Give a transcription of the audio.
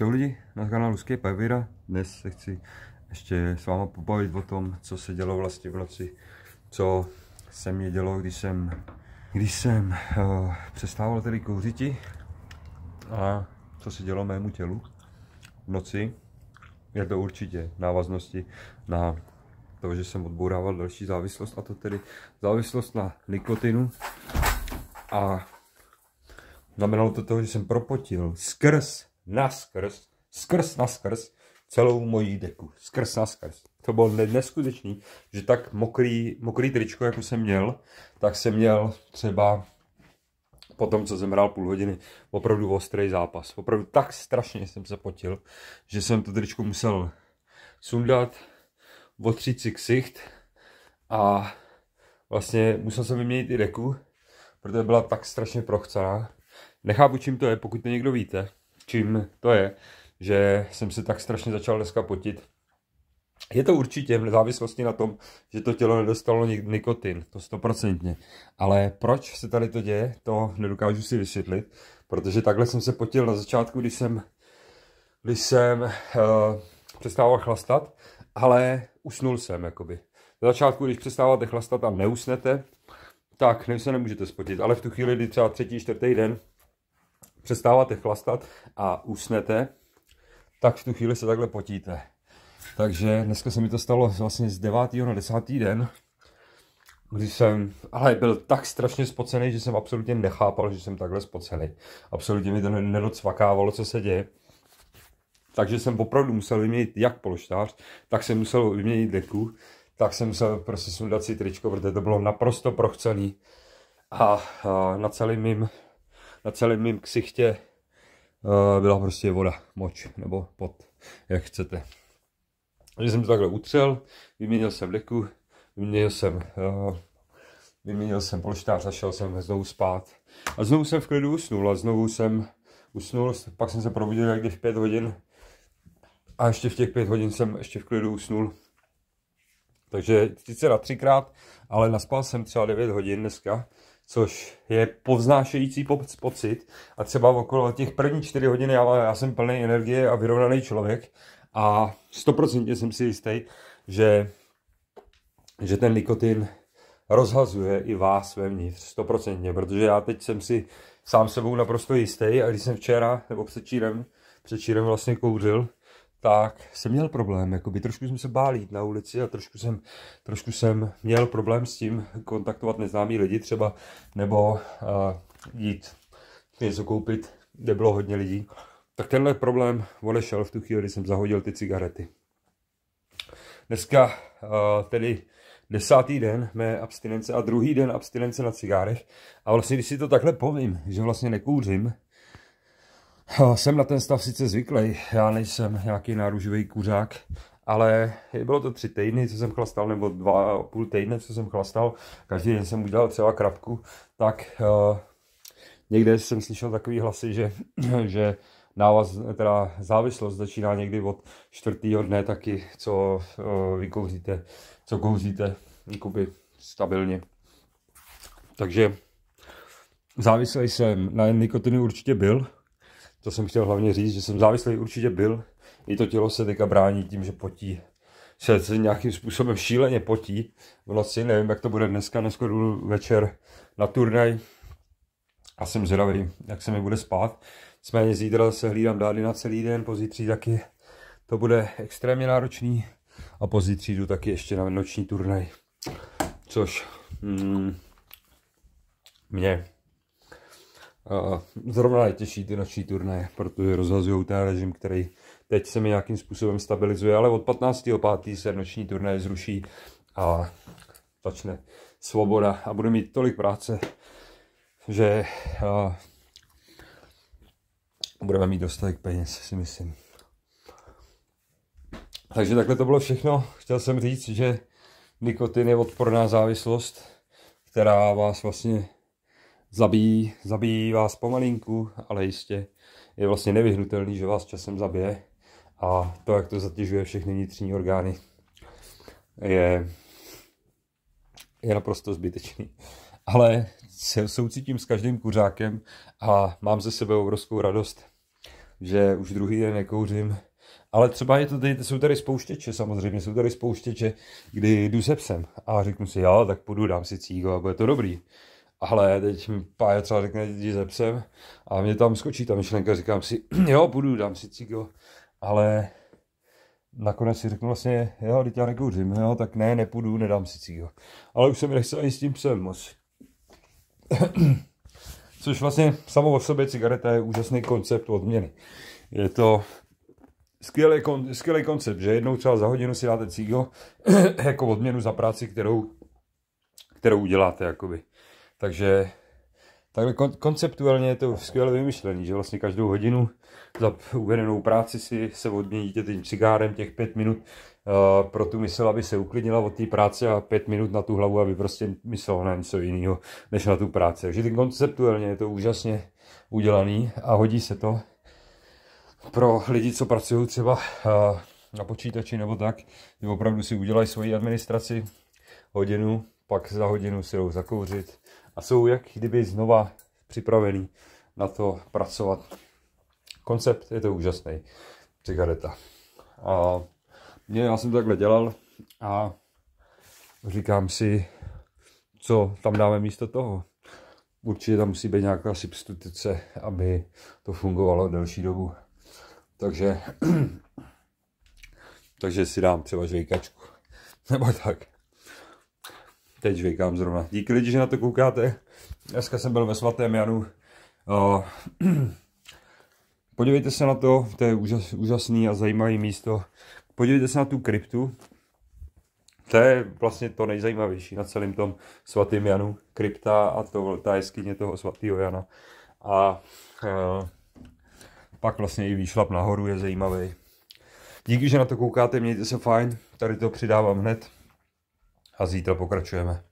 Čau lidi, na kanálu Skype Evira. Dnes se chci ještě s váma pobavit o tom, co se dělo vlastně v noci, co se mě dělo, když jsem, když jsem uh, přestával tedy kouřiti a co se dělo mému tělu v noci. Je to určitě návaznosti na to, že jsem odbourával další závislost, a to tedy závislost na nikotinu. A znamenalo to to, že jsem propotil skrz naskrz, skrz naskrz, celou moji deku, skrz naskrz. To bylo neskutečný, že tak mokrý, mokrý tričko, jako jsem měl, tak jsem měl třeba po tom, co jsem hrál půl hodiny, opravdu ostrý zápas. Opravdu tak strašně jsem se potil, že jsem to tričko musel sundat, otřít si ksicht a vlastně musel jsem vyměnit i deku, protože byla tak strašně prochcená. Nechápu, čím to je, pokud to někdo víte, čím to je, že jsem se tak strašně začal dneska potit. Je to určitě v závislosti na tom, že to tělo nedostalo nikotin, to stoprocentně. Ale proč se tady to děje, to nedokážu si vysvětlit, protože takhle jsem se potil na začátku, když jsem, kdy jsem uh, přestával chlastat, ale usnul jsem, jakoby. Na začátku, když přestáváte chlastat a neusnete, tak se nemůžete spotit, ale v tu chvíli, kdy třeba třetí, čtvrtý den, přestáváte chlastat a usnete, tak v tu chvíli se takhle potíte. Takže dneska se mi to stalo vlastně z 9. na 10. den, kdy jsem, ale byl tak strašně spocený, že jsem absolutně nechápal, že jsem takhle spocený. Absolutně mi to nedocvakávalo, co se děje. Takže jsem opravdu musel vyměnit jak polštář, tak jsem musel vyměnit deku, tak jsem musel prostě sundat si tričko, protože to bylo naprosto prochcený. A, a na celém mým na celém mým ksichtě eh, byla prostě voda, moč nebo pot, jak chcete. Takže jsem to takhle utřel, vyměnil jsem deku, vyměnil jsem, eh, vyměnil jsem polštář, zašel jsem znovu spát. A znovu jsem v klidu usnul a znovu jsem usnul, pak jsem se probudil někdy v pět hodin a ještě v těch pět hodin jsem ještě v klidu usnul. Takže sice na třikrát, ale naspal jsem třeba 9 hodin dneska, což je povznášející pocit. A třeba okolo těch prvních 4 hodiny, ale já jsem plný energie a vyrovnaný člověk a stoprocentně jsem si jistý, že, že ten nikotin rozhazuje i vás vevnitř, stoprocentně, protože já teď jsem si sám sebou naprosto jistý a když jsem včera, nebo předčírem, předčírem vlastně kouřil, tak jsem měl problém, jakoby trošku jsem se bál jít na ulici a trošku jsem, trošku jsem měl problém s tím kontaktovat neznámý lidi třeba, nebo uh, jít něco koupit, kde bylo hodně lidí. Tak tenhle problém odešel v tu chvíli, kdy jsem zahodil ty cigarety. Dneska uh, tedy desátý den mé abstinence a druhý den abstinence na cigárech. A vlastně, když si to takhle povím, že vlastně nekouřím, jsem na ten stav sice zvyklý, já nejsem nějaký náružový kuřák, ale bylo to tři týdny, co jsem chlastal, nebo dva a půl týdne, co jsem chlastal, každý den jsem udělal třeba krapku, tak uh, někde jsem slyšel takový hlasy, že, že návaz, teda závislost začíná někdy od čtvrtého dne taky, co uh, vykouříte, co kouříte, jakoby stabilně. Takže závislý jsem, na nikotinu určitě byl, to jsem chtěl hlavně říct, že jsem závislý určitě byl. I to tělo se teďka brání tím, že potí. Se, se nějakým způsobem šíleně potí v vlastně noci, nevím, jak to bude dneska, dneska jdu večer na turnaj a jsem zvědavý, jak se mi bude spát. Nicméně zítra se hlídám dády na celý den, pozítří taky to bude extrémně náročný a pozítří jdu taky ještě na noční turnaj, což hmm, mě zrovna netěší ty noční turnaje, protože rozhazují ten režim, který teď se mi nějakým způsobem stabilizuje, ale od 15.5. se noční turnaje zruší a začne svoboda a budu mít tolik práce, že uh, budeme mít dostatek peněz, si myslím. Takže takhle to bylo všechno. Chtěl jsem říct, že nikotin je odporná závislost, která vás vlastně zabíjí, zabíjí vás pomalinku, ale jistě je vlastně nevyhnutelný, že vás časem zabije. A to, jak to zatěžuje všechny vnitřní orgány, je, je naprosto zbytečný. Ale se soucítím s každým kuřákem a mám ze sebe obrovskou radost, že už druhý den nekouřím. Ale třeba je to, tady, jsou tady spouštěče, samozřejmě jsou tady spouštěče, kdy jdu se psem a řeknu si, jo, tak půjdu, dám si cígo a bude to dobrý ale teď mi pája třeba řekne, jdi se psem a mě tam skočí ta myšlenka, říkám si, jo, půjdu, dám si cigo, ale nakonec si řeknu vlastně, jo, teď já nekouřím, jo, tak ne, nepůjdu, nedám si cigo. Ale už se mi nechce ani s tím psem moc. Což vlastně samo o sobě cigareta je úžasný koncept odměny. Je to skvělý, kon, skvělý koncept, že jednou třeba za hodinu si dáte cigo jako odměnu za práci, kterou, kterou uděláte, jakoby. Takže takhle kon- konceptuálně je to skvěle vymyšlené, že vlastně každou hodinu za uvedenou práci si se odměníte tím cigárem těch pět minut uh, pro tu mysl, aby se uklidnila od té práce a pět minut na tu hlavu, aby prostě myslela na něco jiného než na tu práci. Takže ten konceptuálně je to úžasně udělaný a hodí se to pro lidi, co pracují třeba uh, na počítači nebo tak, že opravdu si udělají svoji administraci hodinu, pak za hodinu si jdou zakouřit, a jsou jak kdyby znova připravený na to pracovat. Koncept je to úžasný, cigareta. A mě, já jsem to takhle dělal a říkám si, co tam dáme místo toho. Určitě tam musí být nějaká substituce, aby to fungovalo delší dobu. Takže, takže si dám třeba žvejkačku. Nebo tak. Teď žvejkám zrovna. Díky lidi, že na to koukáte. Dneska jsem byl ve svatém Janu. Uh, podívejte se na to, to je úžas, úžasný a zajímavý místo. Podívejte se na tu kryptu. To je vlastně to nejzajímavější na celém tom svatém Janu. Krypta a to, ta jeskyně toho svatého Jana. A uh, pak vlastně i výšlap nahoru je zajímavý. Díky, že na to koukáte, mějte se fajn, tady to přidávám hned a zítra pokračujeme.